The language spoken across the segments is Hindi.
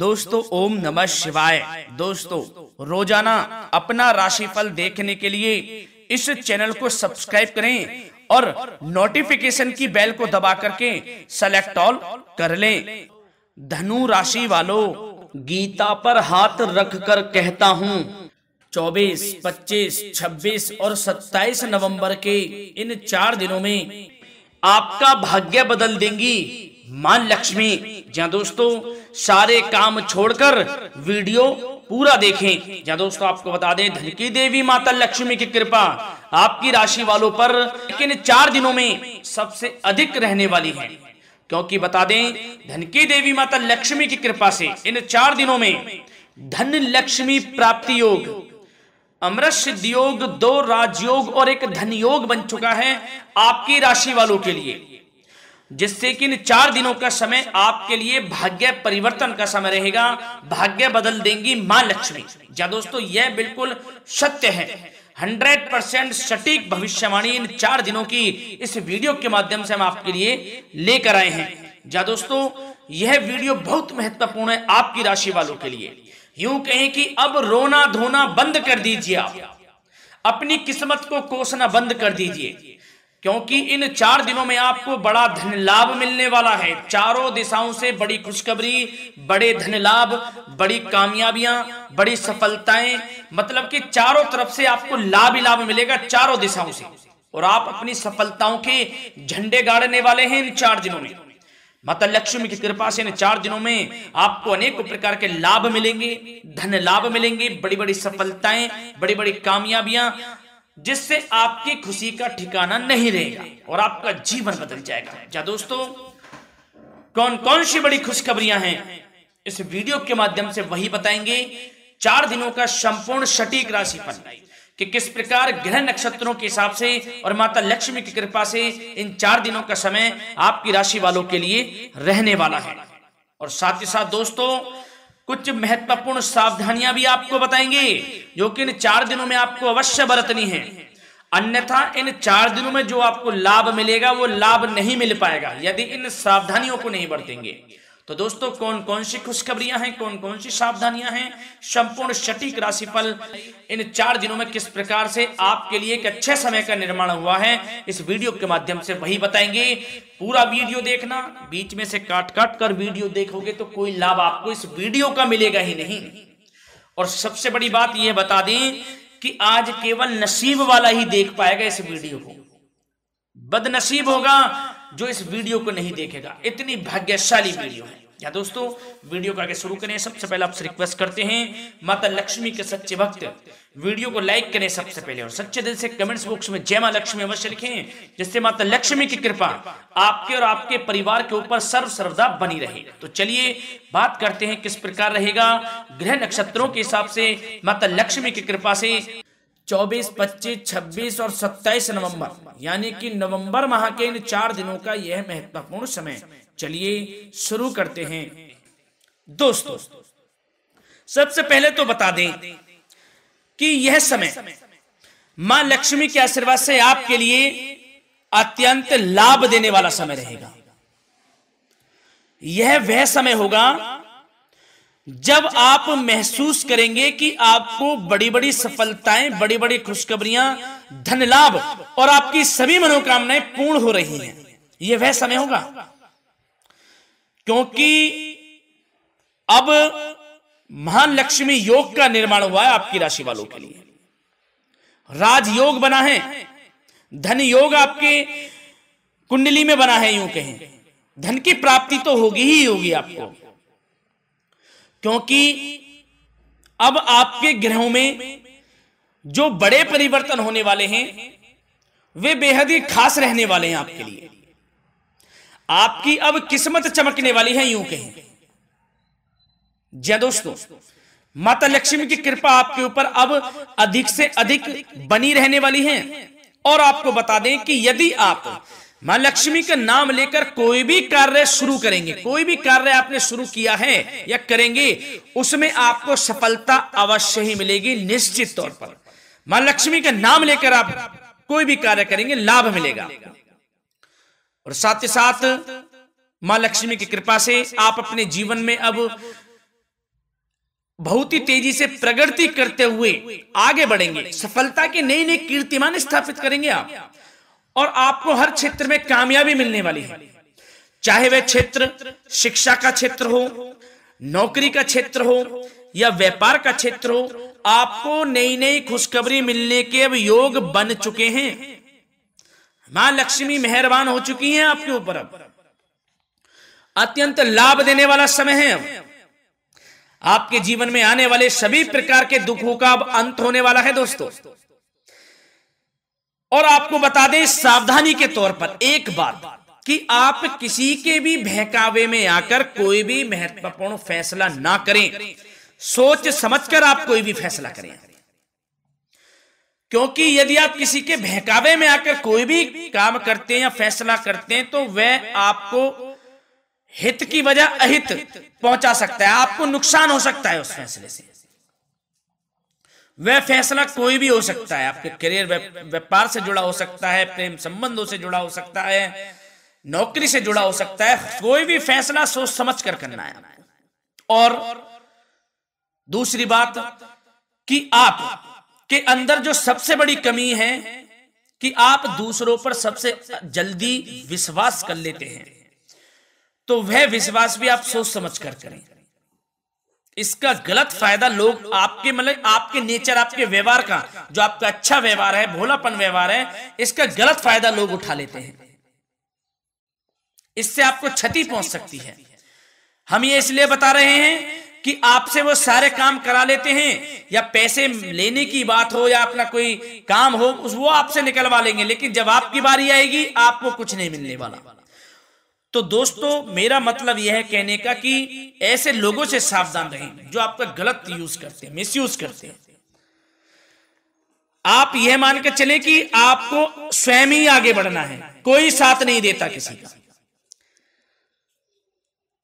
दोस्तों ओम नमः शिवाय दोस्तों रोजाना अपना राशिफल देखने के लिए इस चैनल को सब्सक्राइब करें और नोटिफिकेशन की बेल को दबा करके सेलेक्ट ऑल कर लें धनु राशि वालों गीता पर हाथ रख कर कहता हूँ 24, 25, 26 और 27 नवंबर के इन चार दिनों में आपका भाग्य बदल देंगी मां लक्ष्मी जहाँ दोस्तों सारे काम छोड़कर वीडियो पूरा देखें जहाँ दोस्तों आपको बता दें धन की देवी माता लक्ष्मी की कृपा आपकी राशि वालों पर लेकिन चार दिनों में सबसे अधिक रहने वाली है क्योंकि बता दें धन की देवी माता लक्ष्मी की कृपा से इन चार दिनों में धन लक्ष्मी प्राप्ति योग अमृत सिद्ध योग दो राजयोग और एक धन योग बन चुका है आपकी राशि वालों के लिए जिससे कि इन चार दिनों का समय आपके लिए भाग्य परिवर्तन का समय रहेगा भाग्य बदल देंगी मां लक्ष्मी जा दोस्तों यह बिल्कुल सत्य है हंड्रेड परसेंट सटीक भविष्यवाणी इन चार दिनों की इस वीडियो के माध्यम से हम आपके लिए लेकर आए हैं जा दोस्तों यह वीडियो बहुत महत्वपूर्ण है आपकी राशि वालों के लिए यूं कहें कि अब रोना धोना बंद कर दीजिए आप अपनी किस्मत को कोसना बंद कर दीजिए क्योंकि इन चार दिनों में आपको बड़ा धन लाभ मिलने वाला है चारों दिशाओं से बड़ी खुशखबरी बड़े धन लाभ बड़ी कामयाबियां बड़ी सफलताएं मतलब कि चारों तरफ से आपको लाभ ही लाभ मिलेगा चारों दिशाओं से और आप अपनी सफलताओं के झंडे गाड़ने वाले हैं इन चार दिनों में माता लक्ष्मी की कृपा से इन चार दिनों में आपको अनेक प्रकार के लाभ मिलेंगे धन लाभ मिलेंगे बड़ी बड़ी सफलताएं बड़ी बड़ी कामयाबियां जिससे आपकी खुशी का ठिकाना नहीं रहेगा और आपका जीवन बदल जाएगा क्या दोस्तों कौन कौन सी बड़ी खुशखबरियां हैं इस वीडियो के माध्यम से वही बताएंगे चार दिनों का संपूर्ण सटीक राशि फल कि किस प्रकार ग्रह नक्षत्रों के हिसाब से और माता लक्ष्मी की कृपा से इन चार दिनों का समय आपकी राशि वालों के लिए रहने वाला है और साथ ही साथ दोस्तों कुछ महत्वपूर्ण सावधानियां भी आपको बताएंगे जो कि इन चार दिनों में आपको अवश्य बरतनी है अन्यथा इन चार दिनों में जो आपको लाभ मिलेगा वो लाभ नहीं मिल पाएगा यदि इन सावधानियों को नहीं बरतेंगे तो दोस्तों कौन कौन सी खुशखबरियां हैं कौन कौन सी सावधानियां हैं संपूर्ण सटीक राशिफल इन चार दिनों में किस प्रकार से आपके लिए एक अच्छे समय का निर्माण हुआ है इस वीडियो के माध्यम से वही बताएंगे पूरा वीडियो देखना बीच में से काट काट कर वीडियो देखोगे तो कोई लाभ आपको इस वीडियो का मिलेगा ही नहीं और सबसे बड़ी बात यह बता दें कि आज केवल नसीब वाला ही देख पाएगा इस वीडियो को बदनसीब होगा जो इस वीडियो को नहीं देखेगा इतनी भाग्यशाली वीडियो है या दोस्तों वीडियो को आगे शुरू करें सबसे पहले आपसे रिक्वेस्ट करते हैं माता लक्ष्मी के सच्चे भक्त वीडियो को लाइक करें सबसे पहले और सच्चे दिल से कमेंट्स बॉक्स में जय माँ लक्ष्मी अवश्य लिखें जिससे माता लक्ष्मी की कृपा आपके और आपके परिवार के ऊपर सर्व सर्वदा बनी रहे तो चलिए बात करते हैं किस प्रकार रहेगा ग्रह नक्षत्रों के हिसाब से माता लक्ष्मी की कृपा से चौबीस पच्चीस छब्बीस और सत्ताईस नवम्बर यानी कि नवम्बर माह के इन चार दिनों का यह महत्वपूर्ण समय चलिए शुरू करते हैं दोस्तों सबसे पहले तो बता दें कि यह समय मां लक्ष्मी के आशीर्वाद से आपके लिए अत्यंत लाभ देने वाला समय रहेगा यह वह समय होगा जब आप महसूस करेंगे कि आपको बड़ी बड़ी सफलताएं बड़ी बड़ी खुशखबरियां धन लाभ और आपकी सभी मनोकामनाएं पूर्ण हो रही हैं यह वह समय होगा क्योंकि अब महान लक्ष्मी योग का निर्माण हुआ है आपकी राशि वालों के लिए राजयोग बना है धन योग आपके कुंडली में बना है यूं कहें धन की प्राप्ति तो होगी ही होगी आपको क्योंकि अब आपके ग्रहों में जो बड़े परिवर्तन होने वाले हैं वे बेहद ही खास रहने वाले हैं आपके लिए आपकी अब किस्मत चमकने वाली है यूं कहें जय हाँ दोस्तों माता लक्ष्मी की कृपा आपके ऊपर अब अधिक से अधिक बनी रहने वाली है और आपको बता दें कि यदि आप मां लक्ष्मी का नाम लेकर कोई भी कार्य शुरू करेंगे कोई भी कार्य आपने शुरू किया है या करेंगे उसमें आपको सफलता अवश्य ही मिलेगी निश्चित तौर पर मां लक्ष्मी का नाम लेकर आप कोई भी कार्य करेंगे लाभ मिलेगा और साथ ही साथ मां लक्ष्मी की कृपा से आप अपने जीवन में अब बहुत ही तेजी से प्रगति करते हुए आगे बढ़ेंगे सफलता के नई नई कीर्तिमान स्थापित करेंगे आप और आपको हर क्षेत्र में कामयाबी मिलने वाली है चाहे वह क्षेत्र शिक्षा का क्षेत्र हो नौकरी का क्षेत्र हो या व्यापार का क्षेत्र हो आपको नई नई खुशखबरी मिलने के अब योग बन चुके हैं मां लक्ष्मी मेहरबान हो चुकी हैं आपके ऊपर अब अत्यंत लाभ देने वाला समय है अब आपके जीवन में आने वाले सभी प्रकार के दुखों का अब अंत होने वाला है दोस्तों और आपको बता दें सावधानी के तौर पर एक बात कि आप किसी के भी बहकावे में आकर कोई भी महत्वपूर्ण फैसला ना करें सोच समझकर आप कोई भी फैसला करें क्योंकि यदि आप किसी के बहकावे में आकर कोई भी काम करते हैं या फैसला करते हैं तो वह आपको हित की वजह अहित पहुंचा सकता है आपको नुकसान हो सकता है उस फैसले से वह फैसला कोई भी हो सकता है आपके करियर व्यापार से जुड़ा हो सकता है प्रेम संबंधों से जुड़ा हो सकता है नौकरी से जुड़ा हो सकता है कोई भी फैसला सोच समझ कर करना है और दूसरी बात कि आप के अंदर जो सबसे बड़ी कमी है कि आप दूसरों पर सबसे जल्दी विश्वास कर लेते हैं तो वह विश्वास भी आप सोच समझ कर करें इसका गलत फायदा लोग आपके मतलब आपके नेचर आपके व्यवहार का जो आपका अच्छा व्यवहार है भोलापन व्यवहार है इसका गलत फायदा लोग उठा लेते हैं इससे आपको क्षति पहुंच सकती है हम ये इसलिए बता रहे हैं कि आपसे वो सारे काम करा लेते हैं या पैसे लेने की बात हो या अपना कोई काम हो उस वो आपसे निकलवा लेंगे लेकिन जब आपकी बारी आएगी आपको कुछ नहीं मिलने वाला तो दोस्तों मेरा मतलब यह है कहने का कि ऐसे लोगों से सावधान रहें जो आपका गलत यूज करते हैं मिस करते हैं आप यह मानकर चले कि आपको स्वयं ही आगे बढ़ना है कोई साथ नहीं देता किसी का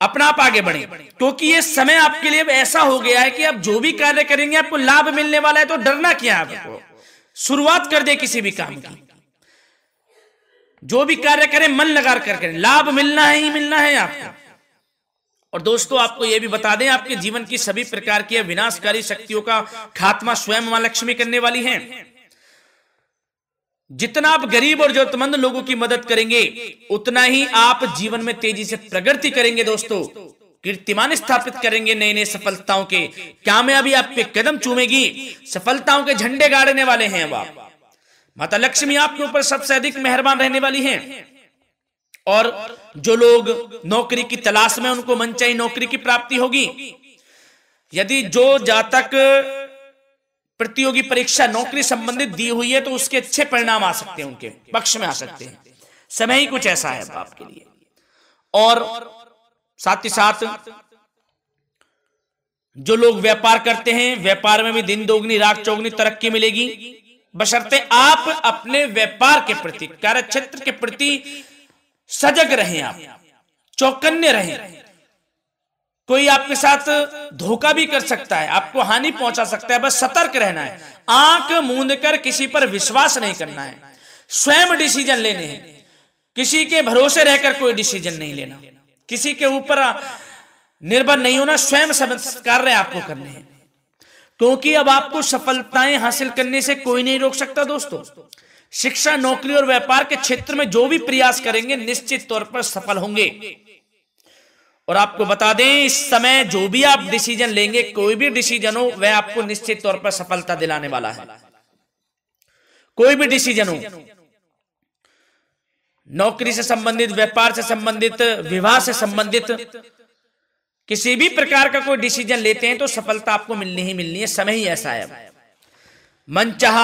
अपना आप आगे बढ़े क्योंकि ये समय आपके लिए ऐसा हो गया है कि आप जो भी कार्य करेंगे आपको लाभ मिलने वाला है तो डरना क्या आपको शुरुआत कर दे किसी भी काम की जो भी कार्य करें मन लगा कर करें लाभ मिलना है ही मिलना है आपको और दोस्तों आपको यह भी बता दें आपके जीवन की सभी प्रकार की विनाशकारी शक्तियों का खात्मा स्वयं मां लक्ष्मी करने वाली हैं जितना आप गरीब और जरूरतमंद लोगों की मदद करेंगे उतना ही आप जीवन में तेजी से प्रगति करेंगे दोस्तों कीर्तिमान स्थापित करेंगे नई नई सफलताओं के कामयाबी आपके कदम चूमेगी सफलताओं के झंडे गाड़ने वाले हैं अब आप माता लक्ष्मी आपके ऊपर सबसे अधिक मेहरबान रहने वाली हैं और जो लोग नौकरी की तलाश में उनको मनचाही नौकरी की प्राप्ति होगी यदि जो जातक प्रतियोगी परीक्षा नौकरी संबंधित दी हुई है तो उसके अच्छे परिणाम आ सकते हैं उनके पक्ष में आ सकते हैं समय ही कुछ ऐसा है बाप के लिए और साथ ही साथ जो लोग व्यापार करते हैं व्यापार में भी दिन दोगुनी राग चौगनी तरक्की मिलेगी बशर्ते आप अपने व्यापार के प्रति कार्य क्षेत्र के प्रति सजग रहें आप चौकन्या रहें कोई तो आपके साथ धोखा भी कर सकता है आपको हानि पहुंचा सकता है बस सतर्क रहना है आंख मूंद कर किसी पर विश्वास नहीं करना है स्वयं डिसीजन लेने हैं किसी के भरोसे रहकर कोई डिसीजन नहीं लेना किसी के ऊपर निर्भर नहीं होना स्वयं कार्य आपको करने हैं क्योंकि अब आपको सफलताएं हासिल करने से कोई नहीं रोक सकता दोस्तों शिक्षा नौकरी और व्यापार के क्षेत्र में जो भी प्रयास करेंगे निश्चित तौर पर सफल होंगे और आपको बता दें इस समय जो भी आप डिसीजन लेंगे कोई भी डिसीजन हो वह आपको निश्चित तौर पर सफलता दिलाने वाला है कोई भी डिसीजन हो नौकरी से संबंधित व्यापार से संबंधित विवाह से संबंधित किसी भी प्रकार का कोई डिसीजन लेते हैं तो सफलता आपको मिलनी ही मिलनी है समय ही ऐसा है मन चाह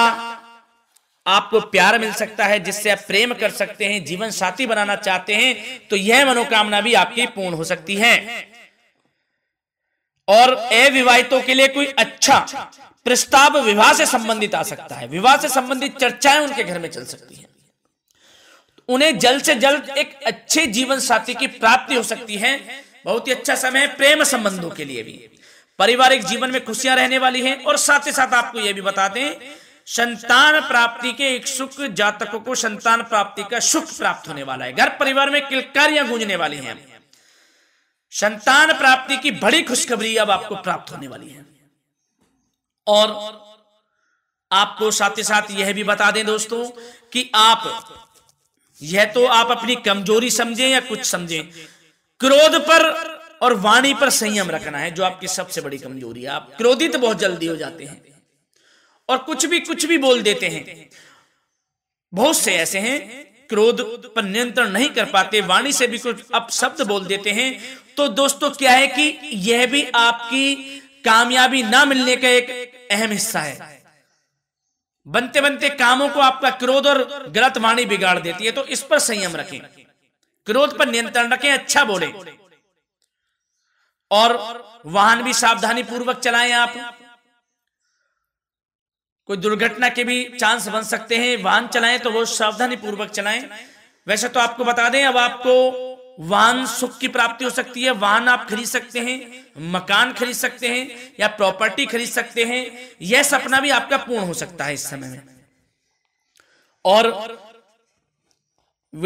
आपको प्यार मिल सकता है जिससे आप प्रेम कर सकते हैं जीवन साथी बनाना चाहते हैं तो यह मनोकामना भी आपकी पूर्ण हो सकती है और अविवाहितों के लिए कोई अच्छा प्रस्ताव विवाह से संबंधित आ सकता है विवाह से संबंधित चर्चाएं उनके घर में चल सकती हैं उन्हें जल्द से जल्द एक अच्छे जीवन साथी की प्राप्ति हो सकती है बहुत ही अच्छा समय है प्रेम संबंधों के लिए भी पारिवारिक जीवन में खुशियां रहने वाली हैं और साथ ही साथ आपको यह भी बता दें संतान प्राप्ति के इच्छुक जातकों को संतान प्राप्ति का सुख प्राप्त होने वाला है घर परिवार में किलकारियां गूंजने वाली हैं संतान प्राप्ति की बड़ी खुशखबरी अब आपको प्राप्त होने वाली है और आपको साथ ही साथ यह भी बता दें दोस्तों कि आप यह तो आप अपनी कमजोरी समझें या कुछ समझें क्रोध पर और वाणी पर संयम रखना है जो आपकी सबसे बड़ी कमजोरी है आप क्रोधित बहुत जल्दी हो जाते हैं और कुछ भी कुछ भी बोल देते हैं बहुत से ऐसे हैं क्रोध पर नियंत्रण नहीं कर पाते वाणी से भी कुछ अब शब्द बोल देते हैं तो दोस्तों क्या है कि यह भी आपकी कामयाबी ना मिलने का एक अहम हिस्सा है बनते बनते कामों को आपका क्रोध और गलत वाणी बिगाड़ देती है तो इस पर संयम रखें क्रोध पर नियंत्रण रखें अच्छा बोले और वाहन भी सावधानी पूर्वक चलाएं आप कोई दुर्घटना के भी चांस बन सकते हैं वाहन चलाएं तो वो सावधानी पूर्वक चलाएं वैसे तो आपको बता दें अब आपको वाहन सुख की प्राप्ति हो सकती है वाहन आप खरीद सकते हैं मकान खरीद सकते हैं या प्रॉपर्टी खरीद सकते हैं यह सपना भी आपका पूर्ण हो सकता है इस समय में और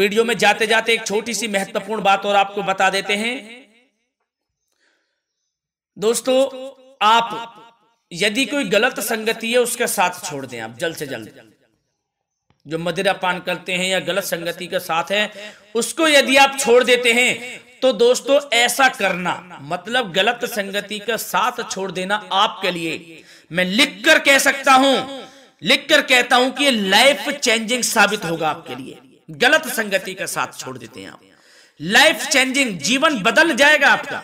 वीडियो में जाते जाते एक छोटी सी महत्वपूर्ण बात और आपको बता देते हैं दोस्तों आप यदि कोई गलत संगति है उसका साथ छोड़ दें आप जल्द से जल्द जो मदिरा पान करते हैं या गलत संगति का साथ है उसको यदि आप छोड़ देते हैं तो दोस्तों ऐसा करना मतलब गलत संगति का साथ छोड़ देना आपके लिए मैं लिख कर कह सकता हूं लिख कर कहता हूं कि लाइफ चेंजिंग साबित होगा आपके लिए गलत संगति का साथ छोड़ देते हैं आप लाइफ चेंजिंग जीवन बदल जाएगा आपका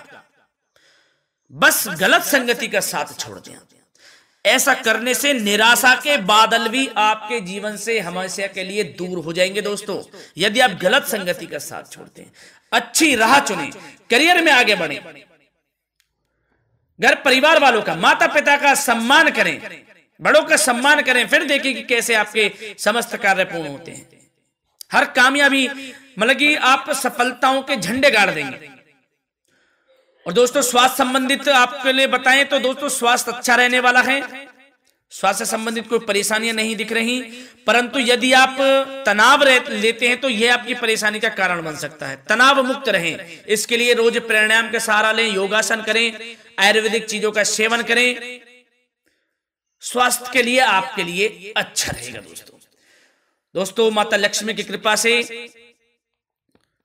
बस गलत संगति का साथ छोड़ दें आप ऐसा करने से निराशा के बादल भी आपके जीवन से हमेशा के लिए दूर हो जाएंगे दोस्तों यदि आप गलत संगति का साथ छोड़ते हैं अच्छी राह चुने करियर में आगे बढ़े घर परिवार वालों का माता पिता का सम्मान करें बड़ों का सम्मान करें फिर देखें कि कैसे आपके समस्त कार्य पूर्ण होते हैं हर कामयाबी मतलब कि आप सफलताओं के झंडे गाड़ देंगे और दोस्तों स्वास्थ्य संबंधित आपके लिए बताएं तो दोस्तों स्वास्थ्य अच्छा रहने वाला है स्वास्थ्य संबंधित कोई परेशानियां नहीं दिख रही परंतु यदि आप तनाव लेते हैं तो यह आपकी परेशानी का कारण बन सकता है तनाव मुक्त रहें इसके लिए रोज प्राणायाम का सहारा लें योगासन करें आयुर्वेदिक चीजों का सेवन करें स्वास्थ्य के लिए आपके लिए अच्छा रहेगा दोस्तों दोस्तों माता लक्ष्मी की कृपा से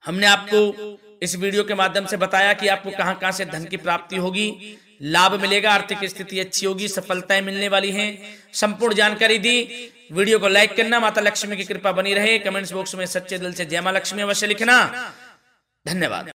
हमने आपको इस वीडियो के माध्यम से बताया कि आपको कहां कहां से धन की प्राप्ति होगी लाभ मिलेगा आर्थिक स्थिति अच्छी होगी सफलताएं मिलने वाली हैं संपूर्ण जानकारी दी वीडियो को लाइक करना माता लक्ष्मी की कृपा बनी रहे कमेंट्स बॉक्स में सच्चे दिल से जय मां लक्ष्मी अवश्य लिखना धन्यवाद